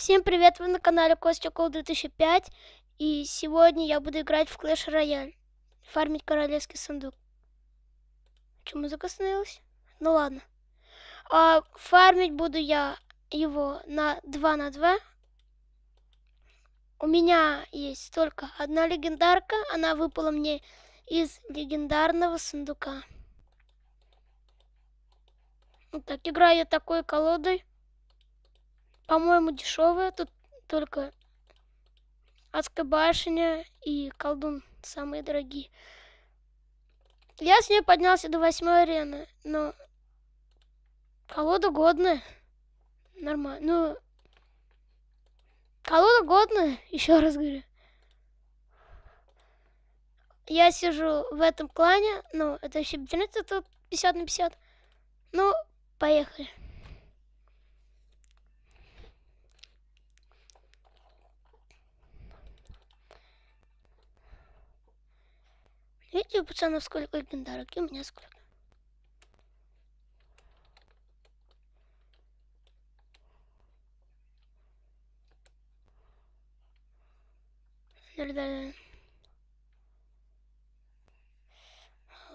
Всем привет, вы на канале Костя Кол 2005 И сегодня я буду играть в Clash Royale Фармить королевский сундук Че, музыка остановилась? Ну ладно а, Фармить буду я его на 2 на 2 У меня есть только одна легендарка Она выпала мне из легендарного сундука вот так, играю я такой колодой по-моему, дешевая. Тут только адская башня и колдун самые дорогие. Я с ней поднялся до восьмой арены, но колода годная. Нормально. Ну, колода годная, еще раз говорю. Я сижу в этом клане, ну, это вообще интернет, это 50 на 50. Ну, поехали. Видите, пацанов, сколько легендарок, и у меня сколько.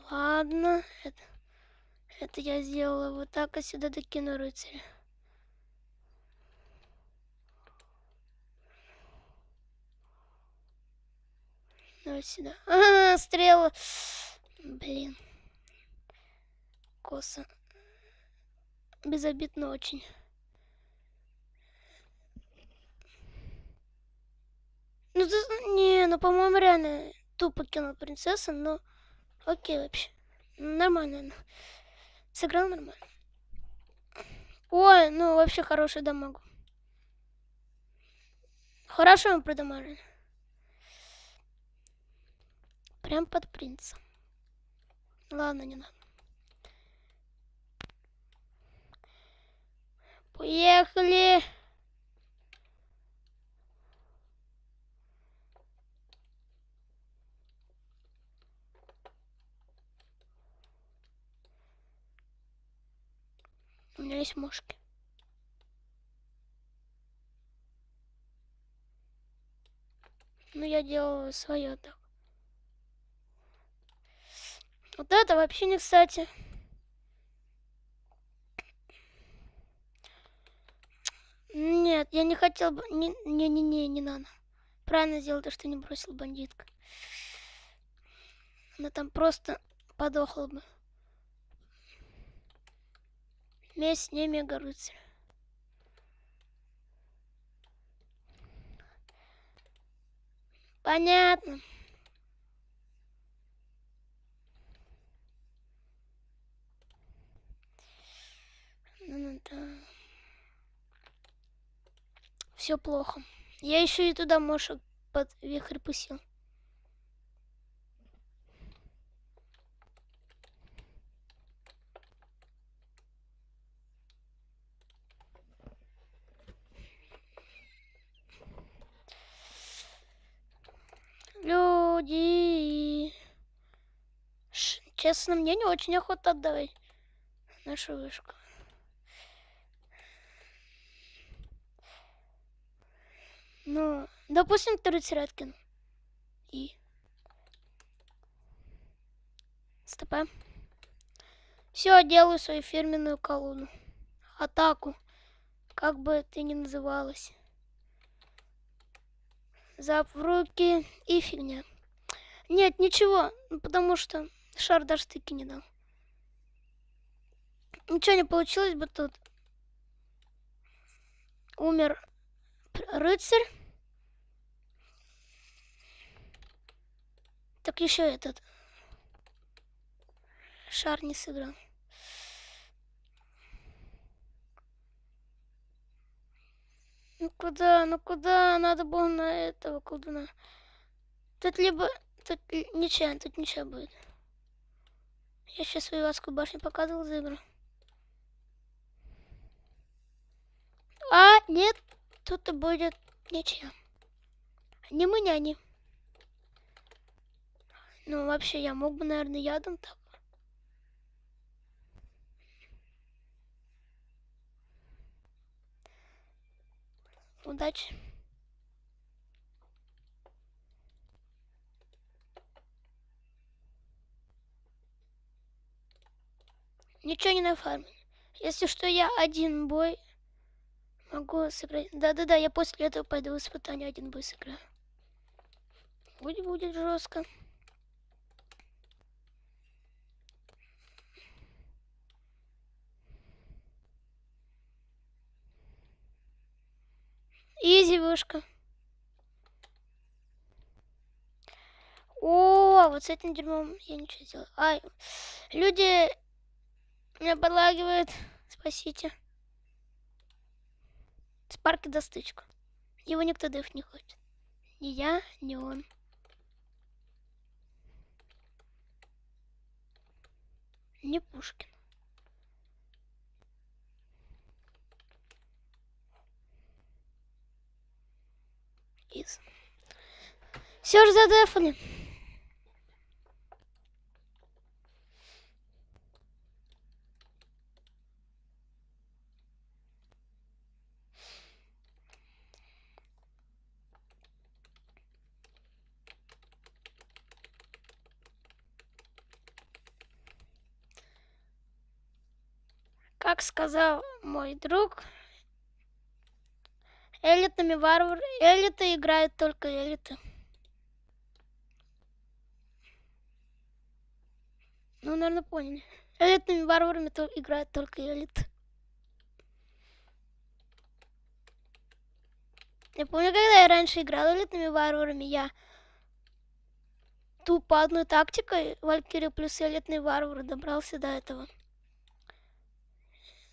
Ладно, это, это я сделала вот так, а сюда докину рыцаря. Давай сюда. А, стрела. Блин. Косо. Безобидно очень. Ну, ты... не, ну, по-моему, реально тупо кинул принцесса, но окей вообще. Нормально она. Сыграл нормально. Ой, ну, вообще хороший дамагу. Хорошо мы продамажили. Прям под принца. Ладно, не надо. Поехали! У меня есть мушки. Ну, я делаю свое так. Вот это вообще не кстати. Нет, я не хотел бы... Не-не-не, не надо. Правильно сделал то, что не бросил бандитка. Она там просто подохла бы. Месть не мега рыцарь. Понятно. все плохо. Я еще и туда мошек под вихрь пустил. Люди. Ш, честно, мне не очень охота отдавать нашу вышку. Ну, допустим, Трицераткин. И... стопа. Все, делаю свою фирменную колонну. Атаку. Как бы ты ни называлась. Зап в руки и фигня. Нет, ничего, ну, потому что шар даже стыки не дал. Ничего не получилось бы тут. Умер рыцарь. Так еще этот шар не сыграл. Ну куда, ну куда? Надо было на этого колдуна. Тут либо... Тут ничья, тут ничего будет. Я сейчас свою адскую башню показывал за игру. А, нет, Тут будет ничья. Не мы няни. Ну, вообще, я мог бы, наверное, ядом так. Удачи. Ничего не на фарме. Если что, я один бой Могу сыграть. Да-да-да, я после этого пойду в испытание один бой сыграю. Будет, будет жестко. Изи вышка. О, вот с этим дерьмом я ничего сделал. Ай, люди меня подлагивают. Спасите. Спарк достычка. Его никто дев не хочет. Ни я, ни он. Не Пушкин. Из. Все же задефали. Как сказал мой друг, элитными варвар, элиты играют только элиты. Ну, наверное, поняли. Элитными варварами то играют только элиты. Я помню, когда я раньше играл элитными варварами, я тупо одной тактикой Валькирия плюс элитный варвар добрался до этого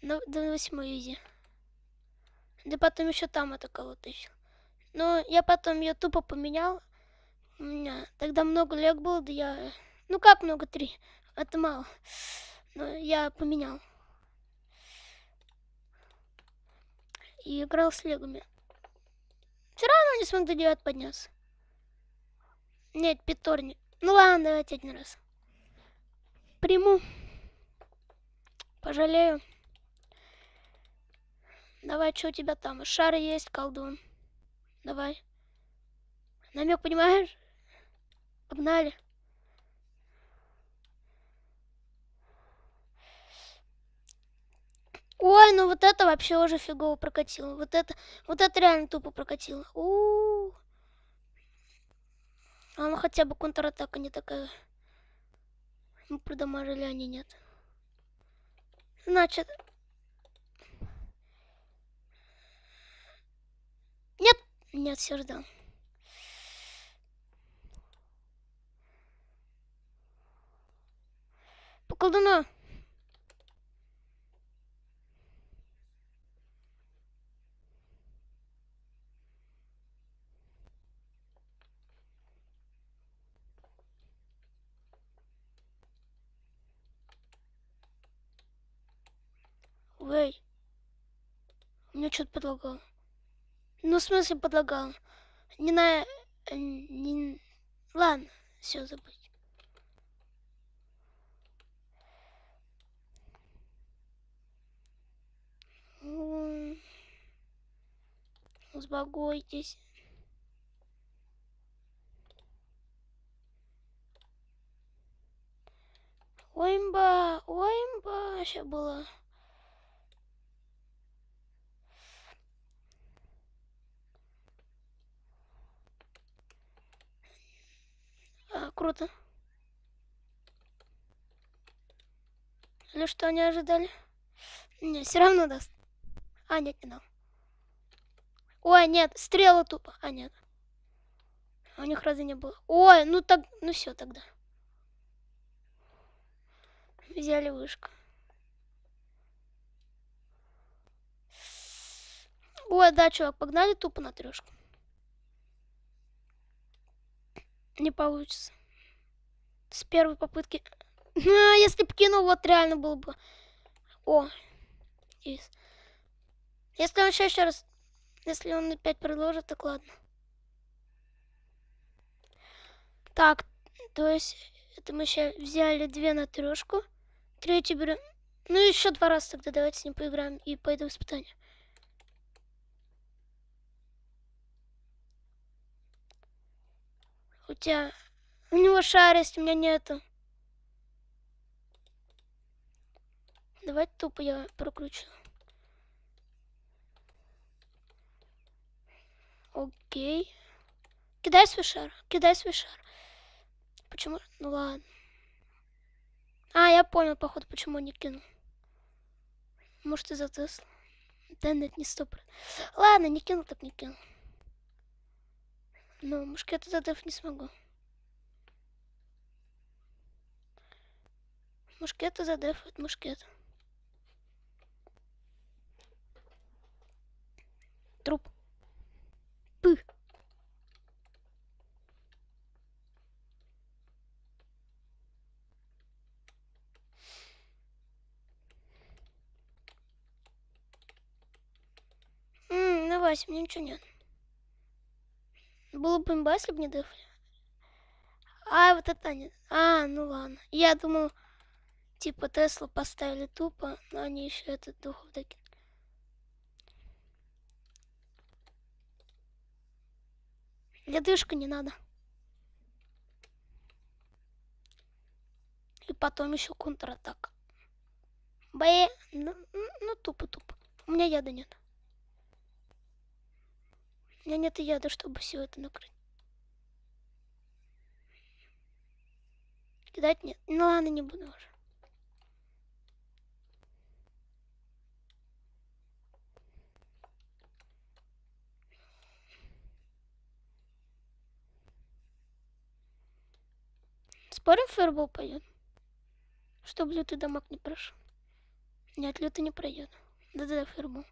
на, ну, до восьмой иди. Да потом еще там это кого-то еще. Но я потом ее тупо поменял. У меня тогда много лег было, да я... Ну как много, три? Это мало. Но я поменял. И играл с легами. Все равно не смог до 9 подняться. Нет, пятерни. Ну ладно, давайте один раз. Приму. Пожалею. Давай, что у тебя там? Шары есть, колдун. Давай. Намек, понимаешь? Погнали. Ой, ну вот это вообще уже фигово прокатило. Вот это, вот это реально тупо прокатило. У -у -у. А ну хотя бы контратака не такая. Мы продамажили, а они нет. Значит, Нет, нет, все ждал. Поколдуна. Ну, Эй, мне что-то предлагало. Ну, в смысле предлагал? Не на... Э, не... Ладно, все забыть. Успокойтесь. Оймба, оймба, сейчас было. круто. Или ну что они ожидали? Не, все равно даст. А, нет, не дал. Ой, нет, стрела тупо. А, нет. А у них разве не было? Ой, ну так, ну все тогда. Взяли вышку. Ой, да, чувак, погнали тупо на трешку. Не получится с первой попытки. Ну, а если бы кинул, вот реально было бы. О, есть. Если он еще, еще раз... Если он опять продолжит, так ладно. Так, то есть... Это мы сейчас взяли две на трешку. Третью берем... Ну, еще два раза тогда давайте с ним поиграем и пойду в испытание. У тебя у него шарость, у меня нету. Давай тупо я прокручу. Окей. Кидай свой шар, кидай свой шар. Почему? Ну ладно. А, я понял, походу, почему не кинул. Может, из-за Тесла. Да нет, не стоп. Ладно, не кинул, так не кинул. Но ну, мушкет задав не смогу. Мушкета задефают мушкет. Труп. Пы. Ммм, на ну, Васе, мне ничего нет. Было бы имба, если бы не дефали. А, вот это нет. А, ну ладно. Я думал... Типа Теслу поставили тупо, но они еще этот духов таки. Ледышка не надо. И потом еще контратака. Б, ну, ну тупо тупо. У меня яда нет. У меня нет яда, чтобы все это накрыть. Кидать нет. Ну ладно, не буду уже. Спорим, фейербол пойдет? Чтобы лютый дамаг не прошел. Нет, лютый не пройдет. Да-да-да, фейербол.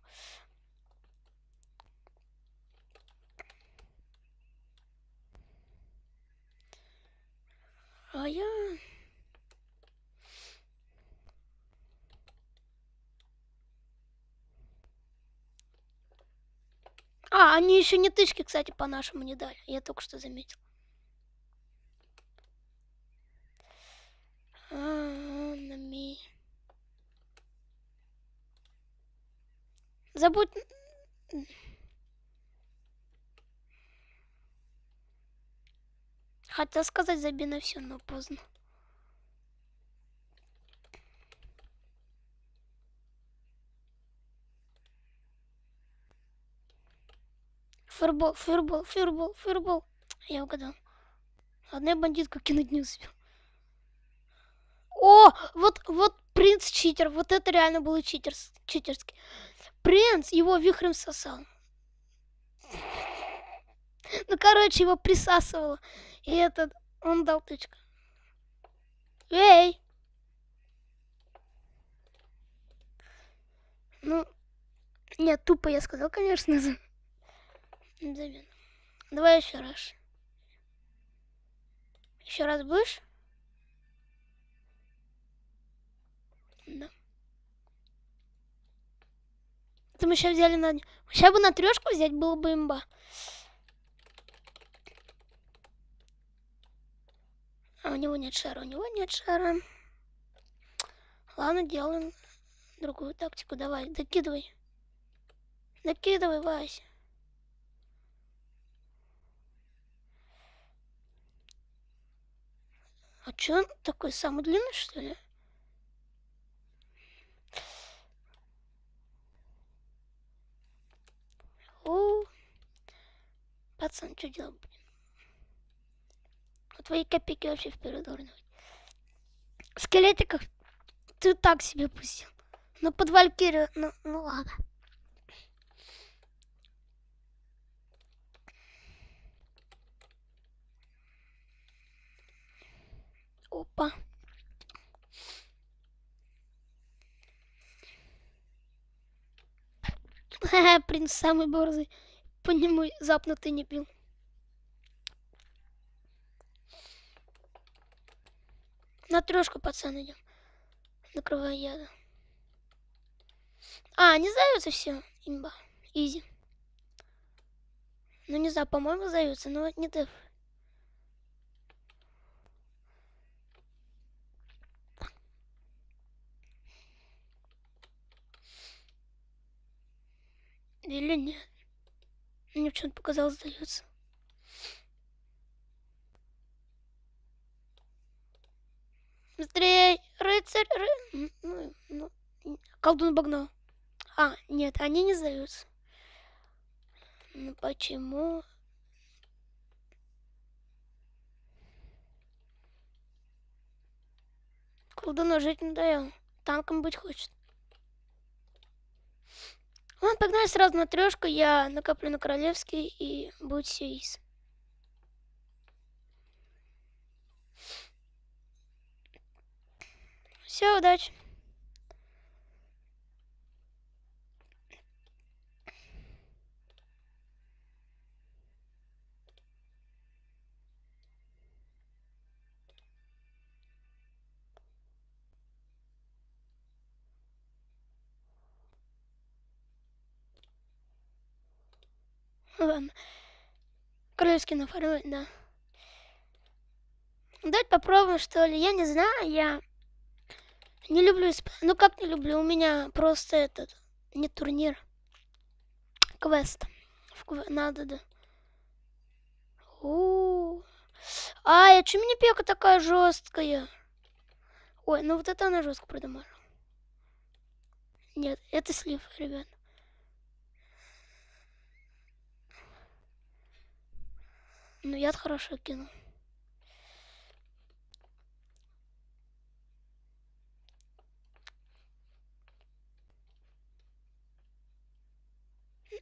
А я... А, они еще не тычки, кстати, по-нашему не дали. Я только что заметил. Забудь... Хотел сказать, забей на все, но поздно. Фербол, фербол, фербол, фербол. Я угадал. Одна бандитка кинуть не успел. О, вот, вот принц читер. Вот это реально было читер, читерски. Принц его вихрем сосал. Ну, короче, его присасывало. И этот, он дал тычку. Эй! Ну, нет, тупо я сказал, конечно. Давай еще раз. Еще раз будешь? Да. Это мы сейчас взяли на... Сейчас бы на трешку взять было бы имба. А у него нет шара, у него нет шара. Ладно, делаем другую тактику. Давай, докидывай. Докидывай, Вася. А чё он такой самый длинный, что ли? пацан, что делал, блин? А твои копейки вообще вперед должны Скелетиков ты так себе пустил. Но ну, под Валькирию, ну, ну ладно. Опа. Ха-ха, принц самый борзый по нему запнутый не бил. На трешку, пацан, идем. Накрываю яда. А, они сдаются все. Имба. Изи. Ну, не знаю, по-моему, сдаются, но не деф. Или нет? Мне почему-то показалось, сдается. Быстрей! Рыцарь! Ры... Ну, ну, колдун обогнал. А, нет, они не сдаются. Ну почему? Колдуну жить надоел. Танком быть хочет. Ладно, ну, погнали сразу на трешку. Я накоплю на королевский и будет все из. Все, удачи. вам. Крыльски нафармить, да. Давайте попробуем, что ли. Я не знаю, я не люблю исп... Ну как не люблю, у меня просто этот, не турнир. Квест. В кв... Надо, да. У -у -у. А, я а чему мне пека такая жесткая? Ой, ну вот это она жестко продумала. Нет, это слив, ребят. Ну, я хорошо кину.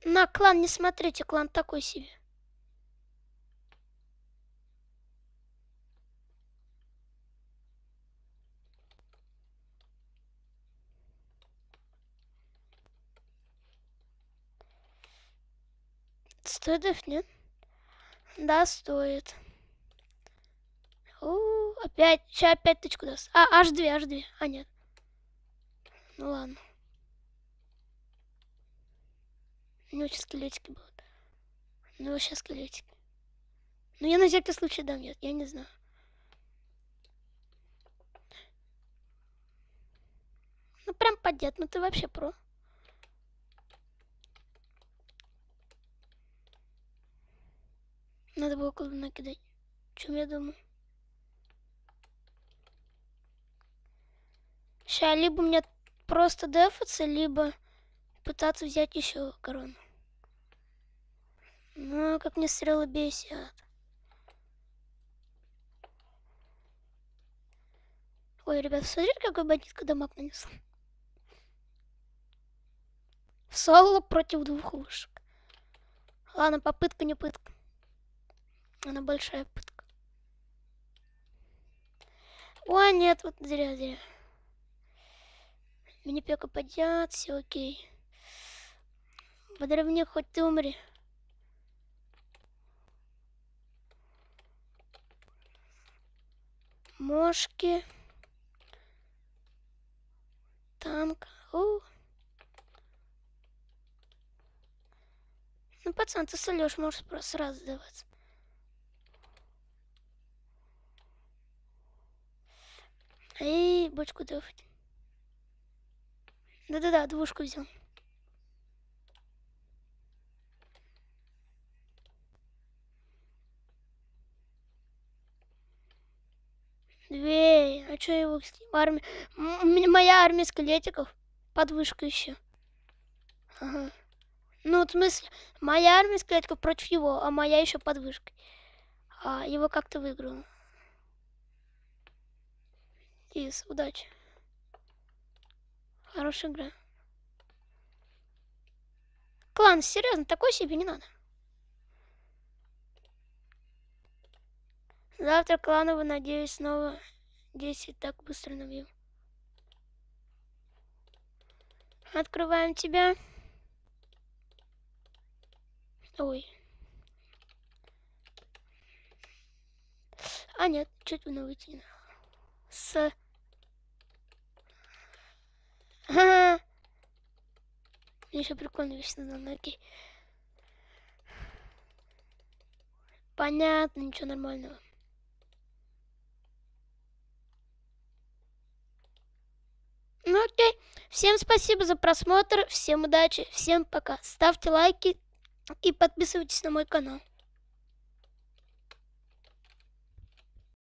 На клан не смотрите, клан такой себе. Стоит нет? Да, стоит. О, опять, сейчас опять точку даст. А, аж две, аж две. А, нет. Ну ладно. Ну, сейчас скелетики будут. Ну, сейчас скелетики. Ну, я на всякий случай дам, нет, я не знаю. Ну, прям поддет, ну ты вообще про. Надо было куда кидать. О чем я думаю? Сейчас либо у меня просто дефаться, либо пытаться взять еще корону. Ну, как мне стрелы бесят. Ой, ребят, смотрите, какой бандит бандитка дамаг нанесла. Соло против двух вышек. Ладно, попытка не пытка. Она большая пытка. О, нет, вот зря, зря. мне пека подят, все окей. Подровни, хоть ты умри. Мошки. Танк. У. Ну, пацан, ты солешь, можешь просто сразу даваться. Эй, бочку дрофать. Да-да-да, двушку взял. Две. А что его с ним? армия? Моя армия скелетиков. Подвышка еще. Ага. Ну, в смысле, моя армия скелетиков против его, а моя еще подвышка. А его как-то выиграла. Сис, удачи. Хорошая игра. Клан, серьезно, такой себе не надо. Завтра кланово, надеюсь, снова 10 так быстро набью. Открываем тебя. Ой. А нет, чуть вы выйти. С мне еще прикольно вечно на ноги. Понятно, ничего нормального. Ну окей. Всем спасибо за просмотр, всем удачи, всем пока. Ставьте лайки и подписывайтесь на мой канал.